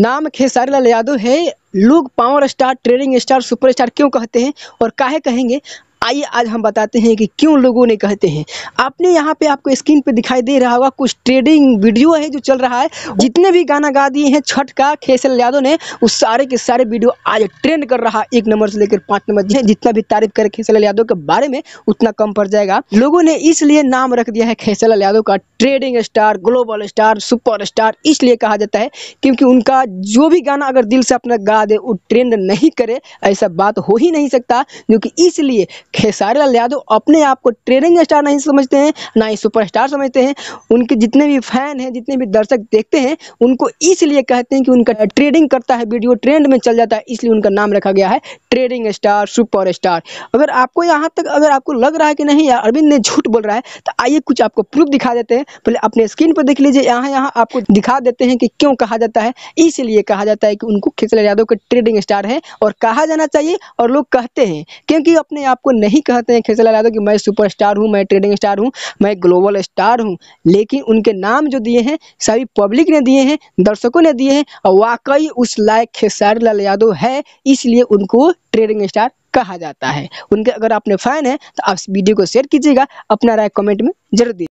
नाम खेसारी लाल यादव है लोग power star trending star super star क्यों कहते हैं और काहे कहेंगे आइए आज हम बताते हैं कि क्यों लोगों ने कहते हैं आपने यहाँ पे आपको स्क्रीन पे दिखाई दे रहा होगा कुछ ट्रेडिंग वीडियो है जो चल रहा है जितने भी गाना गा दिए हैं छठ का खेसल यादव ने उस सारे के सारे वीडियो आज ट्रेंड कर रहा है एक नंबर से लेकर पाँच नंबर जी जितना भी तारीफ करे खेसल यादव के बारे में उतना कम पड़ जाएगा लोगों ने इसलिए नाम रख दिया है खेसल यादव का trending star global star super star इसलिए कहा जाता है क्योंकि उनका जो भी गाना अगर दिल से अपना गा दे वो ट्रेंड नहीं करे ऐसा बात हो ही नहीं सकता क्योंकि इसलिए खेसारी लाल यादव अपने आप को ट्रेनिंग स्टार नहीं समझते हैं ना ही सुपरस्टार समझते हैं उनके जितने भी फैन हैं जितने भी दर्शक देखते हैं उनको इसलिए कहते हैं कि उनका ट्रेडिंग करता है वीडियो ट्रेंड में चल जाता है इसलिए उनका नाम रखा गया है ट्रेडिंग स्टार सुपर स्टार अगर आपको यहाँ तक अगर आपको लग रहा है कि नहीं यार अरविंद ने झूठ बोल रहा है तो आइए कुछ आपको प्रूफ दिखा देते हैं पहले अपने स्क्रीन पर देख लीजिए यहाँ यहाँ आपको दिखा देते हैं कि क्यों कहा जाता है इसीलिए कहा जाता है कि उनको खेसला यादव के ट्रेडिंग स्टार है और कहा जाना चाहिए और लोग कहते हैं क्योंकि अपने आप को नहीं कहते हैं खेसला यादव कि मैं सुपरस्टार हूँ मैं ट्रेडिंग स्टार हूँ मैं ग्लोबल स्टार हूँ लेकिन उनके नाम जो दिए हैं सभी पब्लिक ने दिए हैं दर्शकों ने दिए हैं और वाकई उस लायक खेसारी लाल यादव है इसलिए उनको ट्रेडिंग स्टार कहा जाता है उनके अगर आपने फैन है तो आप वीडियो को शेयर कीजिएगा अपना राय कमेंट में जरूर दीजिए